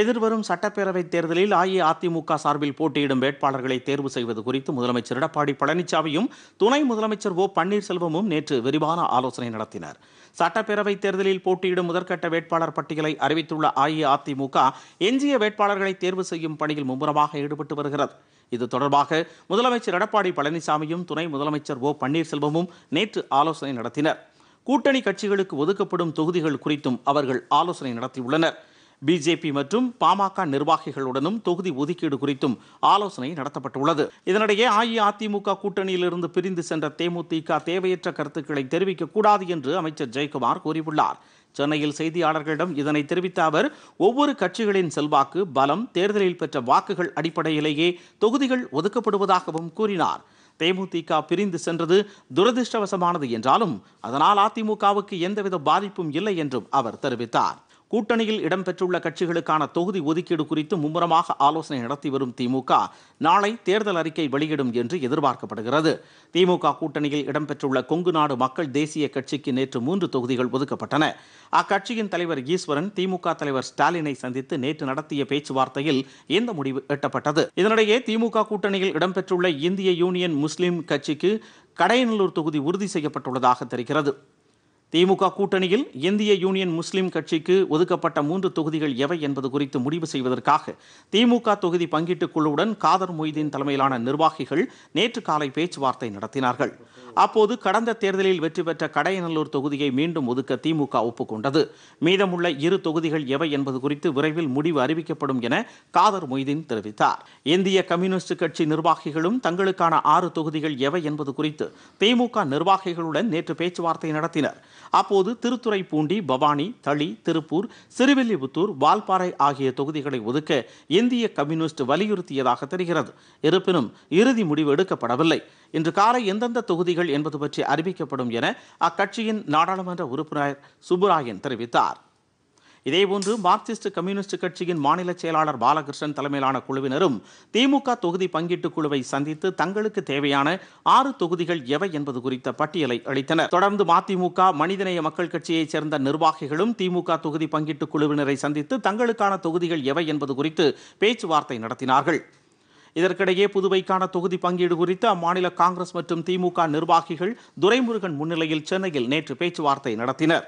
எதிர்வரும் சட்டப்பேரவைத் தேர்தலில் அஇஅதிமுக சார்பில் போட்டியிடும் வேட்பாளர்களை தேர்வு செய்வது குறித்து முதலமைச்சர் எடப்பாடி பழனிசாமியும் துணை முதலமைச்சர் ஓ பன்னீர்செல்வமும் நேற்று விரிவான ஆலோசனை நடத்தினர் சட்டப்பேரவைத் தேர்தலில் போட்டியிடும் முதற்கட்ட வேட்பாளர் பட்டியலை அறிவித்துள்ள அஇஅதிமுக எஞ்சிய வேட்பாளர்களை தேர்வு செய்யும் பணியில் மும்முரமாக ஈடுபட்டு வருகிறது இது தொடர்பாக முதலமைச்சர் எடப்பாடி பழனிசாமியும் துணை முதலமைச்சர் ஓ பன்னீர்செல்வமும் நேற்று ஆலோசனை நடத்தினர் கூட்டணி கட்சிகளுக்கு ஒதுக்கப்படும் தொகுதிகள் குறித்தும் அவர்கள் ஆலோசனை நடத்தியுள்ளனர் பிஜேபி மற்றும் பாமக நிர்வாகிகளுடனும் தொகுதி ஒதுக்கீடு குறித்தும் ஆலோசனை நடத்தப்பட்டுள்ளது இதனிடையே அஇஅதிமுக கூட்டணியிலிருந்து பிரிந்து சென்ற தேமுதிக தேவையற்ற கருத்துக்களை தெரிவிக்கக்கூடாது என்று அமைச்சர் ஜெயக்குமார் கூறியுள்ளார் சென்னையில் செய்தியாளர்களிடம் இதனை தெரிவித்த அவர் ஒவ்வொரு கட்சிகளின் செல்வாக்கு பலம் தேர்தலில் பெற்ற வாக்குகள் அடிப்படையிலேயே தொகுதிகள் ஒதுக்கப்படுவதாகவும் கூறினார் தேமுதிக பிரிந்து சென்றது துரதிருஷ்டவசமானது என்றாலும் அதனால் அதிமுகவுக்கு எந்தவித பாதிப்பும் இல்லை என்றும் அவர் தெரிவித்தார் கூட்டணியில் இடம்பெற்றுள்ள கட்சிகளுக்கான தொகுதி ஒதுக்கீடு குறித்து மும்முரமாக ஆலோசனை நடத்தி வரும் திமுக நாளை தேர்தல் அறிக்கை வெளியிடும் என்று எதிர்பார்க்கப்படுகிறது திமுக கூட்டணியில் இடம்பெற்றுள்ள கொங்கு நாடு மக்கள் தேசிய கட்சிக்கு நேற்று மூன்று தொகுதிகள் ஒதுக்கப்பட்டன அக்கட்சியின் தலைவர் ஈஸ்வரன் திமுக தலைவர் ஸ்டாலினை சந்தித்து நேற்று நடத்திய பேச்சுவார்த்தையில் இந்த முடிவு எட்டப்பட்டது இதனிடையே திமுக கூட்டணியில் இடம்பெற்றுள்ள இந்திய யூனியன் முஸ்லிம் கட்சிக்கு கடையநல்லூர் தொகுதி உறுதி செய்யப்பட்டுள்ளதாக தெரிகிறது திமுக கூட்டணியில் இந்திய யூனியன் முஸ்லிம் கட்சிக்கு ஒதுக்கப்பட்ட மூன்று தொகுதிகள் எவை என்பது குறித்து முடிவு செய்வதற்காக திமுக தொகுதி பங்கீட்டுக் குழுவுடன் காதர் மொய்தீன் தலைமையிலான நிர்வாகிகள் நேற்று காலை பேச்சுவார்த்தை நடத்தினார்கள் அப்போது கடந்த தேர்தலில் வெற்றி பெற்ற கடையநல்லூர் தொகுதியை மீண்டும் ஒதுக்க திமுக ஒப்புக்கொண்டது மீதமுள்ள இரு தொகுதிகள் எவை என்பது குறித்து விரைவில் முடிவு அறிவிக்கப்படும் என காதர் மொய்தீன் தெரிவித்தார் இந்திய கம்யூனிஸ்ட் கட்சி நிர்வாகிகளும் தங்களுக்கான ஆறு தொகுதிகள் எவை என்பது குறித்து திமுக நிர்வாகிகளுடன் நேற்று பேச்சுவார்த்தை நடத்தினர் அப்போது திருத்துறைப்பூண்டி பவானி தளி திருப்பூர் சிறுவில்லிபுத்தூர் வால்பாறை ஆகிய தொகுதிகளை ஒதுக்க இந்திய கம்யூனிஸ்ட் வலியுறுத்தியதாக தெரிகிறது இருப்பினும் இறுதி முடிவு எடுக்கப்படவில்லை இன்று காலை எந்தெந்த தொகுதிகள் என்பது பற்றி அறிவிக்கப்படும் என அக்கட்சியின் நாடாளுமன்ற உறுப்பினர் சுப்புராயன் தெரிவித்தார் இதேபோன்று மார்க்சிஸ்ட் கம்யூனிஸ்ட் கட்சியின் மாநில செயலாளர் பாலகிருஷ்ணன் தலைமையிலான குழுவினரும் திமுக தொகுதி பங்கீட்டுக் குழுவை சந்தித்து தங்களுக்கு தேவையான ஆறு தொகுதிகள் எவை என்பது குறித்த பட்டியலை அளித்தனர் தொடர்ந்து மதிமுக மனிதநேய மக்கள் கட்சியைச் சேர்ந்த நிர்வாகிகளும் திமுக தொகுதி பங்கீட்டுக் குழுவினரை சந்தித்து தங்களுக்கான தொகுதிகள் எவை என்பது குறித்து பேச்சுவார்த்தை நடத்தினார்கள் இதற்கிடையே புதுவைக்கான தொகுதி பங்கீடு குறித்து அம்மாநில காங்கிரஸ் மற்றும் திமுக நிர்வாகிகள் துரைமுருகன் முன்னிலையில் சென்னையில் நேற்று பேச்சுவார்த்தை நடத்தினர்